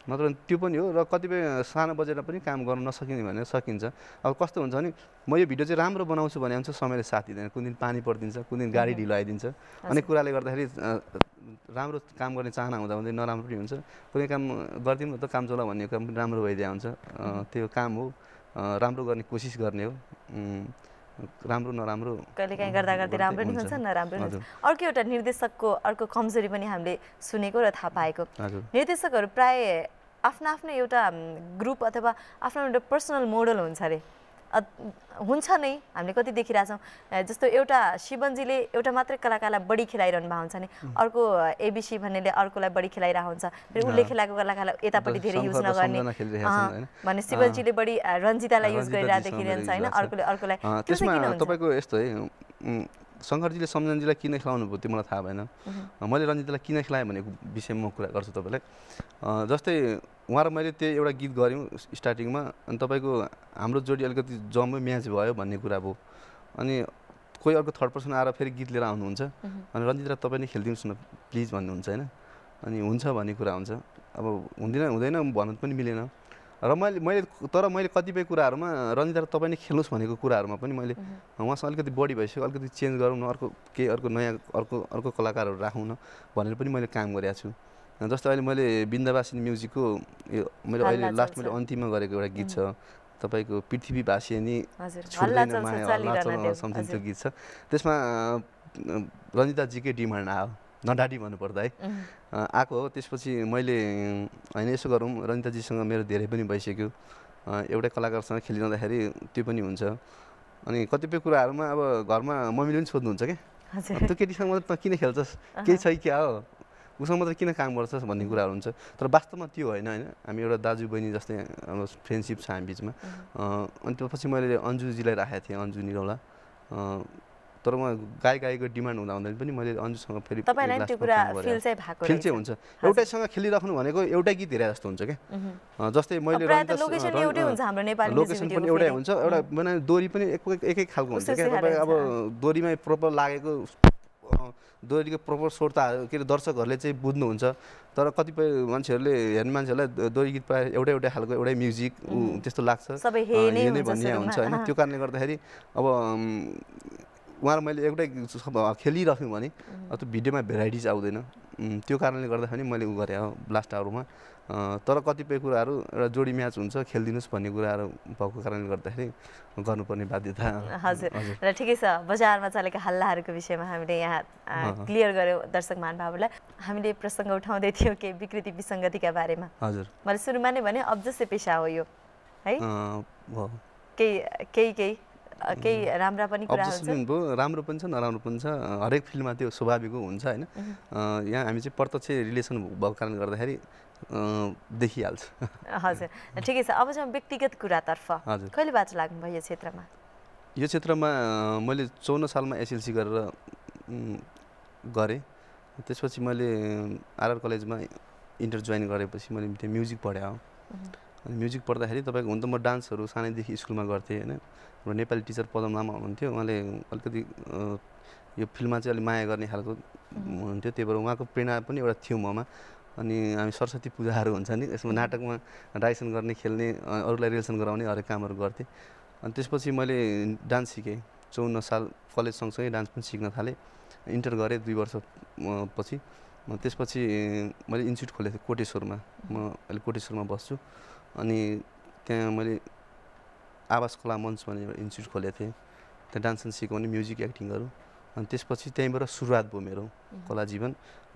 नत्र त्यो पनि हो र कतिपय सानो बजेटमा पनि काम गर्न नसकिने भने सकिन्छ अब कस्तो हुन्छ भने म यो भिडियो चाहिँ राम्रो बनाउँछु भने हुन्छ समयले साथ दिँदैन कुन दिन पानी परिदिन्छ कुन दिन गाडी ढिलो आइदिन्छ अनि कुराले गर्दाखेरि राम्रो काम गर्ने चाहना हुँदा हुँदै नराम्रो पनि हुन्छ कुनै काम गरिदिउँ त काम चला भन्ने काम पनि राम्रो भइदिया हुन्छ त्यो काम हो राम्रो गर्ने कोसिस गर्ने हो राम्रो नराम्रो कहिले काहीँ गर्दा गर्दै राम्रो पनि हुन्छ नराम्रो पनि अर्को एउटा निर्देशकको अर्को कमजोरी पनि हामीले सुनेको र थाहा पाएको निर्देशकहरू प्रायः आफ्नो आफ्नो एउटा ग्रुप अथवा आफ्नो एउटा पर्सनल मोडल हुन्छ अरे हुन्छ नै हामीले कति देखिरहेछौँ जस्तो एउटा शिवनजीले एउटा मात्रै कलाकारलाई बढी खेलाइरहनु भएको हुन्छ नि अर्को एबिसी भन्नेले अर्कोलाई बढी खेलाइरहेको हुन्छ फेरि उसले खेलाएको कलाकारलाई यतापट्टि धेरै युज नगर्ने भने शिवनजीले बढी रन्जितालाई युज गरिरहेको देखिरहन्छ होइन अर्कोले अर्कोलाई तपाईँको यस्तो है शङ्करजीले सम्झनजीलाई किन खेलाउनु भयो त्यो मलाई थाहा भएन मैले रञ्जितलाई किन खेलाएँ भनेको विषयमा म कुरा गर्छु तपाईँलाई जस्तै उहाँ र मैले त्यो एउटा गीत गऱ्यौँ स्टार्टिङमा अनि तपाईँको हाम्रो जोडी अलिकति जम्मै म्याच भयो भन्ने कुरा भयो अनि कोही अर्को थर्ड पर्सन आएर फेरि गीत लिएर आउनुहुन्छ अनि रञ्जितलाई तपाईँ नै खेलिदिनुहोस् न प्लिज भन्नुहुन्छ होइन अनि हुन्छ भन्ने कुरा हुन्छ अब हुँदैन हुँदैन भन्नु पनि मिलेन र मैले मैले तर मैले कतिपय कुराहरूमा रन्जिता तपाईँ नै खेल्नुहोस् भनेको कुराहरूमा पनि मैले उहाँसँग अलिकति बढी भइसक्यो अलिकति चेन्ज गरौँ न अर्को केही अर्को नयाँ अर्को अर्को कलाकारहरू राखौँ न भनेर पनि मैले काम गरेको छु जस्तो अहिले मैले बिन्दावासिनी म्युजिकको यो मैले अहिले लास्ट मैले अन्तिममा गरेको एउटा गीत छ तपाईँको पृथ्वी भाषिनी समथिङ त्यो गीत छ त्यसमा रन्जिताजीकै डिमान्ड आयो नडाडी भन्नुपर्दा है आएको हो त्यसपछि मैले होइन यसो गरौँ रनिताजीसँग मेरो धेरै पनि भइसक्यो एउटै कलाकारसँग खेलिरहँदाखेरि त्यो पनि हुन्छ अनि कतिपय कुराहरूमा अब घरमा मम्मीले पनि सोध्नुहुन्छ क्या त्यो केटीसँग मात्र त किन खेल्छस् केही छ क्या हो उसँग मात्र किन काम गर्छस् भन्ने कुराहरू हुन्छ तर वास्तवमा त्यो होइन होइन हामी एउटा दाजु बहिनी जस्तै हाम्रो फ्रेन्डसिप छ हामी बिचमा अनि त्यो पछि मैले अन्जुजीलाई राखेको थिएँ अन्जु निरौला तर म गाई गाईको डिमान्ड हुँदा हुँदै पनि मैले अन्जुसँग फेरि फिल चाहिँ हुन्छ एउटैसँग खेलिराख्नु भनेको एउटै गीत हेरे जस्तो हुन्छ क्या जस्तै मैले लोकेसन पनि एउटै हुन्छ एउटा माने दोरी पनि एकै खालको हुन्छ क्या तपाईँ अब दोरीमै प्रपर लागेको दोरीको प्रपर श्रोता के अरे दर्शकहरूले चाहिँ बुझ्नुहुन्छ तर कतिपय मान्छेहरूले हेर्ने मान्छेहरूलाई दोरी गीत प्रायः एउटै एउटै खालको एउटै म्युजिक त्यस्तो लाग्छ भन्ने हुन्छ होइन त्यो कारणले गर्दाखेरि अब उहाँ मैले एउटै खेलिराख्यौँ भने त्यो भिडियोमा भेराइटिज आउँदैन त्यो कारणले गर्दाखेरि मैले उ गरेँ लास्ट आवरमा तर कतिपय कुराहरू एउटा जोडी म्याच हुन्छ खेलिदिनुहोस् भन्ने कुराहरू भएको कारणले गर्दाखेरि गर्नुपर्ने बाध्यता हजुर र ठिकै छ बजारमा चलेका हल्लाहरूको विषयमा हामीले यहाँ क्लियर गऱ्यौँ दर्शक महानुभावहरूलाई हामीले प्रसङ्ग उठाउँदै थियौँ के विकृति विसङ्गतिका बारेमा हजुर मैले सुरुमा नै भने अब्जसे पेसा हो यो है केही केही केही केही राम्रा पनि कुरा राम्रो पनि छ नराम्रो पनि छ हरेक फिल्डमा त्यो स्वाभाविक हुन्छ होइन यहाँ हामी चाहिँ प्रत्यक्ष रिलेसन भएको कारणले गर्दाखेरि देखिहाल्छ हजुर ठिकै छ अब चाहिँ व्यक्तिगत कुरातर्फ हजुर लाग्नु लाग्नुभयो यो क्षेत्रमा यो क्षेत्रमा मैले चौन्न सालमा एसएलसी गरेर गरेँ त्यसपछि मैले आरआर कलेजमा इन्टर जोइन गरेपछि मैले त्यो म्युजिक पढाएँ अनि म्युजिक पढ्दाखेरि तपाईँको हुन त म डान्सहरू सानैदेखि स्कुलमा गर्थेँ होइन हाम्रो नेपाली टिचर पदम लामा हुनुहुन्थ्यो उहाँले अलिकति यो फिल्डमा चाहिँ अलिक माया गर्ने खालको हुनुहुन्थ्यो त्यही भएर उहाँको प्रेरणा पनि एउटा थियो ममा अनि हामी सरस्वती पूजाहरू हुन्छ नि यसमा नाटकमा डाइरेक्सन गर्ने खेल्ने अरूलाई रिलेसन गराउने हरेक कामहरू गर्थेँ अनि त्यसपछि मैले डान्स सिकेँ चौन्न साल कलेज सँगसँगै डान्स पनि सिक्न थालेँ इन्टर गरेँ दुई वर्ष पछि त्यसपछि मैले इन्स्टिट्युट खोलेको थिएँ कोटेश्वरमा म अहिले कोटेश्वरमा बस्छु अनि त्यहाँ मैले आवास कला मञ्च भन्ने एउटा इन्स्टिच्युट खोलेको थिएँ त्यहाँ डान्स एन्ड सिकाउने म्युजिक एक्टिङहरू अनि त्यसपछि त्यहीँबाट सुरुवात भयो मेरो कला जीवन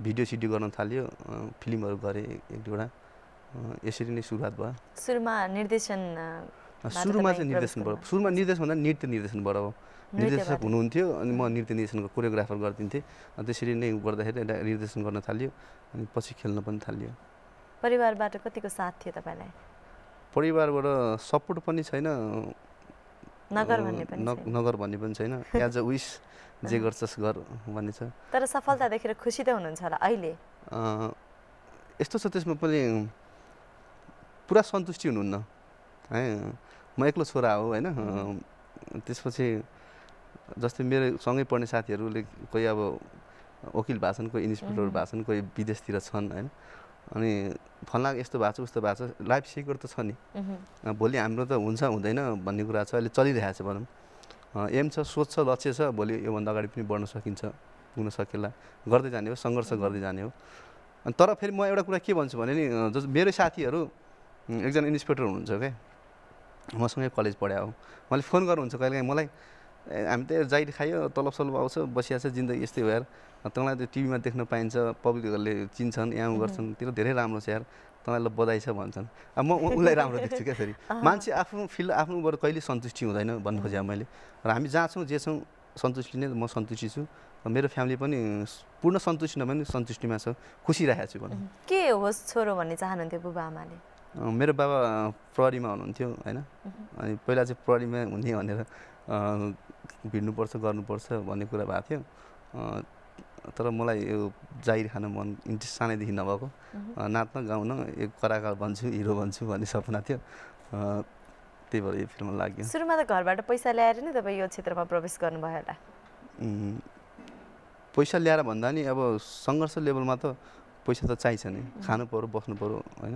भिडियो सिडियो गर्न थाल्यो फिल्महरू गरेँ एक दुईवटा यसरी नै सुरुवात भयो सुरुमा निर्देशन सुरुमा चाहिँ निर्देशनबाट सुरुमा भन्दा नृत्य निर्देशनबाट हो निर्देशक हुनुहुन्थ्यो अनि म नृत्य निर्देशनको कोरियोग्राफर गरिदिन्थेँ त्यसरी नै गर्दाखेरि निर्देशन गर्न थाल्यो अनि पछि खेल्न पनि थाल्यो परिवारबाट कतिको साथ थियो तपाईँलाई परिवारबाट सपोर्ट पनि छैन नगर भन्ने पनि नगर भन्ने पनि छैन एज अ विस जे गर्छस् गर भन्ने छ तर सफलता देखेर खुसी त हुनुहुन्छ होला अहिले यस्तो छ त्यसमा पनि पुरा सन्तुष्टि हुनुहुन्न है म एक्लो छोरा हो होइन त्यसपछि जस्तै मेरो सँगै पढ्ने साथीहरूले कोही अब वकिल भएको छन् कोही इन्स्पेक्टर भएको छन् कोही विदेशतिर छन् होइन अनि फलाक यस्तो भएको छ उस्तो भएको छ लाइफ सिक्योर त छ नि भोलि हाम्रो त हुन्छ हुँदैन भन्ने कुरा छ अहिले चलिरहेको छ भनौँ एम छ सोच छ लक्ष्य छ भोलि योभन्दा अगाडि पनि बढ्न सकिन्छ पुग्न सकेला गर्दै जाने हो सङ्घर्ष गर्दै जाने हो अनि तर फेरि म एउटा कुरा के भन्छु भने नि जस मेरो साथीहरू एकजना इन्सपेक्टर हुनुहुन्छ क्या मसँगै कलेज पढाए हो उहाँले फोन गर्नुहुन्छ कहिले काहीँ मलाई हामी त जाइड खायो सलब आउँछ बसिया छ जिन्दगी यस्तै हो यार तँलाई त टिभीमा देख्न पाइन्छ पब्लिकहरूले चिन्छन् यहाँ गर्छन् त्यो धेरै राम्रो छ यार तँलाई बधाई छ भन्छन् अब म उसलाई राम्रो देख्छु क्या फेरि मान्छे आफ्नो फिल्ड आफ्नोबाट कहिले सन्तुष्टि हुँदैन भन्नु खोजेँ मैले र हामी जहाँ छौँ जे छौँ सन्तुष्टि नै म सन्तुष्टि छु मेरो फ्यामिली पनि पूर्ण सन्तुष्टि नभए सन्तुष्टिमा छ खुसी राखेको छु भनौँ के होस् छोरो भन्ने चाहनुहुन्थ्यो बुबा आमाले मेरो बाबा प्रहरीमा हुनुहुन्थ्यो होइन अनि पहिला चाहिँ प्रहरीमा हुने भनेर भिड्नुपर्छ गर्नुपर्छ भन्ने कुरा भएको थियो तर मलाई यो जाहिर खान मन इन्ट्रेस्ट सानैदेखि नभएको नाच्न गाउन एक कलाकार भन्छु हिरो भन्छु भन्ने सपना थियो त्यही भएर यो फिल्म लाग्यो सुरुमा त घरबाट पैसा ल्याएर नै तपाईँ यो क्षेत्रमा प्रवेश गर्नुभयो होला पैसा ल्याएर भन्दा नि अब सङ्घर्ष लेभलमा त पैसा त चाहिन्छ नि खानु पऱ्यो बस्नु पऱ्यो होइन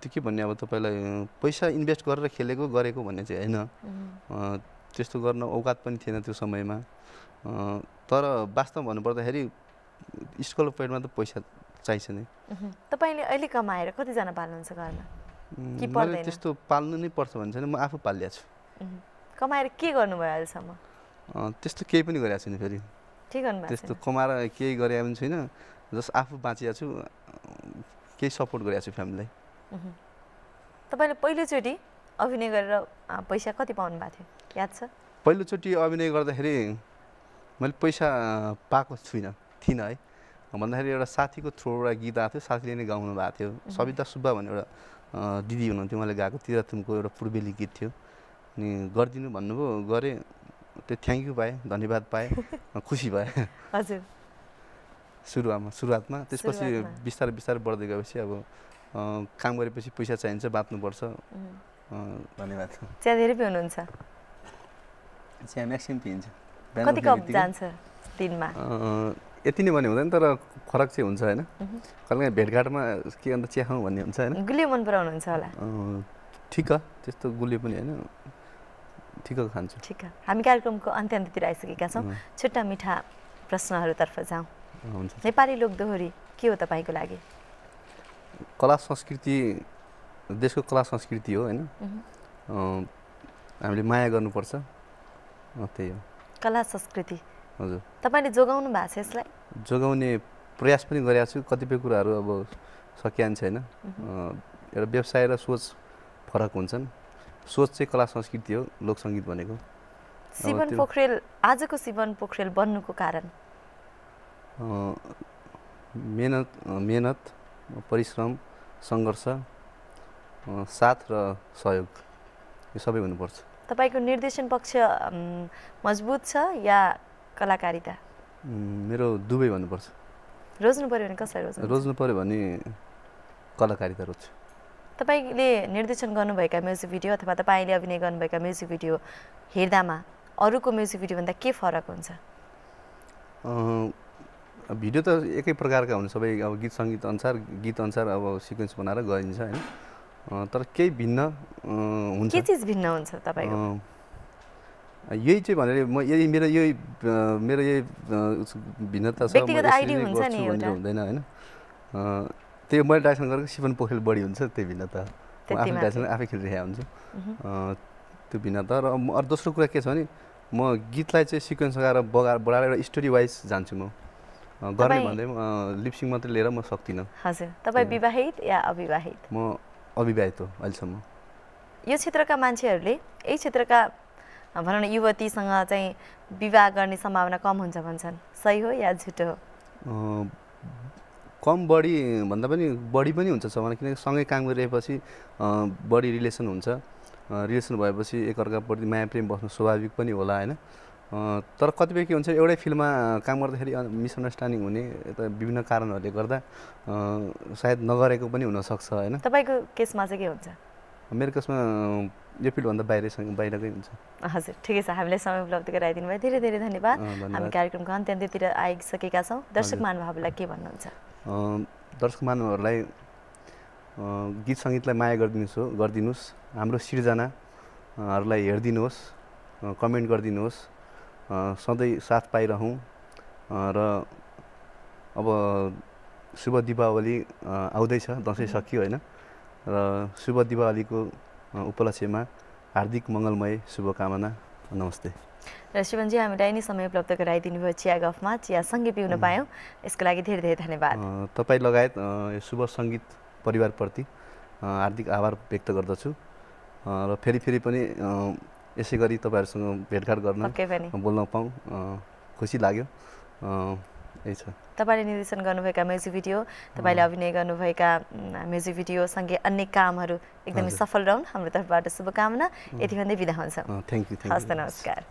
त्यो के भन्ने अब तपाईँलाई पैसा इन्भेस्ट गरेर खेलेको गरेको भन्ने चाहिँ होइन त्यस्तो गर्न औकात पनि थिएन त्यो समयमा तर वास्तव भन्नुपर्दाखेरि स्कुल पेडमा त पैसा चाहिन्छ नै तपाईँले अहिले कमाएर कतिजना पाल्नुहुन्छ घरमा मैले त्यस्तो पाल्नु नै पर्छ भने चाहिँ म आफू पालिया छु कमाएर के गर्नुभयो अहिलेसम्म त्यस्तो केही पनि गरेको छैन फेरि त्यस्तो कमाएर केही गरे पनि छुइनँ जस आफू बाँचिया छु केही सपोर्ट गरेको छु फ्यामिलीलाई तपाईँले पहिलोचोटि अभिनय गरेर पैसा कति पाउनु भएको थियो याद छ पहिलोचोटि अभिनय गर्दाखेरि मैले पैसा पाएको छुइनँ थिइनँ है भन्दाखेरि एउटा साथीको एउटा गीत आएको थियो साथीले नै गाउनु भएको थियो सविता सुब्बा भन्ने एउटा दिदी हुनुहुन्थ्यो मैले गाएको तिरथुमको एउटा पूर्वेली गीत थियो अनि गरिदिनु भन्नुभयो गरेँ त्यो थ्याङ्क यू पाएँ धन्यवाद पाएँ खुसी भएँ हजुर सुरुवामा सुरुवातमा त्यसपछि बिस्तारै बिस्तारै बढ्दै गएपछि अब काम गरेपछि पैसा चाहिन्छ बाँच्नुपर्छ धन्यवाद चिया धेरै पिउनुहुन्छ चिया म्याक्सिमम् पिइन्छ कति कप जान्छ दिनमा यति नै भन्ने हुँदैन तर फरक चाहिँ हुन्छ होइन काहीँ भेटघाटमा के अन्त चिया खाउँ भन्ने हुन्छ होइन गुलियो मन पराउनुहुन्छ होला ठिक त्यस्तो गुलियो पनि होइन ठिक खान्छु ठिक हामी कार्यक्रमको अन्त्य अन्त्यतिर आइसकेका छौँ छुट्टा मिठा प्रश्नहरूतर्फ जाउँ हुन्छ नेपाली लोकदोहोरी के हो तपाईँको लागि कला संस्कृति देशको कला संस्कृति हो होइन हामीले माया गर्नुपर्छ त्यही हो कला संस्कृति हजुर तपाईँले जोगाउनु भएको छ यसलाई जोगाउने प्रयास पनि गरेको छु कतिपय कुराहरू अब सकिहाल्छ होइन एउटा व्यवसाय र सोच फरक हुन्छन् सोच चाहिँ कला संस्कृति हो लोक लोकसङ्गीत भनेको सिवन पोखरेल आजको सिवन पोखरेल बन्नुको कारण मेहनत मेहनत परिश्रम सङ्घर्ष साथ र सहयोग यो सबै हुनुपर्छ तपाईँको निर्देशन पक्ष मजबुत छ या कलाकारिता मेरो दुवै भन्नुपर्छ रोज्नु पऱ्यो भने कसरी रोज्नु रोज्नु पऱ्यो भने कलाकारिता रोज्छु तपाईँले निर्देशन गर्नुभएका म्युजिक भिडियो अथवा तपाईँले अभिनय गर्नुभएका म्युजिक भिडियो हेर्दामा अरूको म्युजिक भिडियोभन्दा के फरक हुन्छ भिडियो त एकै प्रकारका हुन्छ सबै अब गीत सङ्गीत अनुसार गीत अनुसार अब सिक्वेन्स बनाएर गरिन्छ होइन तर केही भिन्न हुन्छ के चिज भिन्न हुन्छ तपाईँको यही चाहिँ भनेर म यही मेरो यही मेरो यही भिन्नता छ हुँदैन होइन त्यही मैले डाइसन गरेको सिफन पोखेल बढी हुन्छ त्यही भिन्नता आफै डाइसन आफै खेलिरहेको हुन्छु त्यो भिन्नता र अरू दोस्रो कुरा के छ भने म गीतलाई चाहिँ सिक्वेन्स लगाएर बगा बढाएर एउटा स्टोरी वाइज जान्छु म गर्ने भन्दै लिपसिङ मात्रै लिएर म सक्दिनँ हजुर तपाईँ विवाहित या अविवाहित म अविवाहित हो अहिलेसम्म यो क्षेत्रका मान्छेहरूले यही क्षेत्रका भनौँ न युवतीसँग चाहिँ विवाह गर्ने सम्भावना कम हुन्छ भन्छन् सही हो या झुटो हो कम बढी भन्दा पनि बढी पनि हुन्छ सम्भावना किनकि सँगै काम गरिरहेपछि बढी रिलेसन हुन्छ रिलेसन भएपछि एकअर्काप्रति माया प्रेम बस्नु स्वाभाविक पनि होला होइन तर कतिपय के हुन्छ एउटै फिल्डमा काम गर्दाखेरि मिसअन्डरस्ट्यान्डिङ हुने विभिन्न कारणहरूले गर्दा सायद नगरेको पनि हुनसक्छ होइन तपाईँको केसमा चाहिँ के हुन्छ मेरो केसमा यो फिल्डभन्दा बाहिरसँग बाहिरकै हुन्छ हजुर ठिकै छ हामीलाई समय उपलब्ध गराइदिनु भयो धेरै धेरै धन्यवाद हामी कार्यक्रमको अन्त्यन्त्यतिर आइसकेका छौँ दर्शक महानुभावहरूलाई के भन्नुहुन्छ दर्शक महानुभावहरूलाई गीत सङ्गीतलाई माया गरिदिनुहोस् हो गरिदिनुहोस् हाम्रो सिर्जनाहरूलाई हेरिदिनुहोस् कमेन्ट गरिदिनुहोस् सधैँ साथ पाइरहँ र अब शुभ दिपावली आउँदैछ दसैँ सकियो होइन र शुभ दिपावलीको उपलक्ष्यमा हार्दिक मङ्गलमय शुभकामना नमस्ते र शिवनजी हामीलाई नै समय उपलब्ध गराइदिनु भयो चिया गफमा चिया सङ्गीत पिउन पायौँ यसको लागि धेरै धेरै धन्यवाद तपाईँ लगायत यो शुभ सङ्गीत परिवारप्रति हार्दिक आभार व्यक्त गर्दछु र फेरि फेरि पनि यसै गरी तपाईँहरूसँग भेटघाट गर्न बोल्न पाउँ खुसी लाग्यो यही छ तपाईँले निर्देशन गर्नुभएका म्युजिक भिडियो तपाईँले अभिनय गर्नुभएका म्युजिक भिडियो सँगै अन्य कामहरू एकदमै सफल रहन् हाम्रो तर्फबाट शुभकामना यति भन्दै बिदा हुन्छ थ्याङ्क यू हस् नमस्कार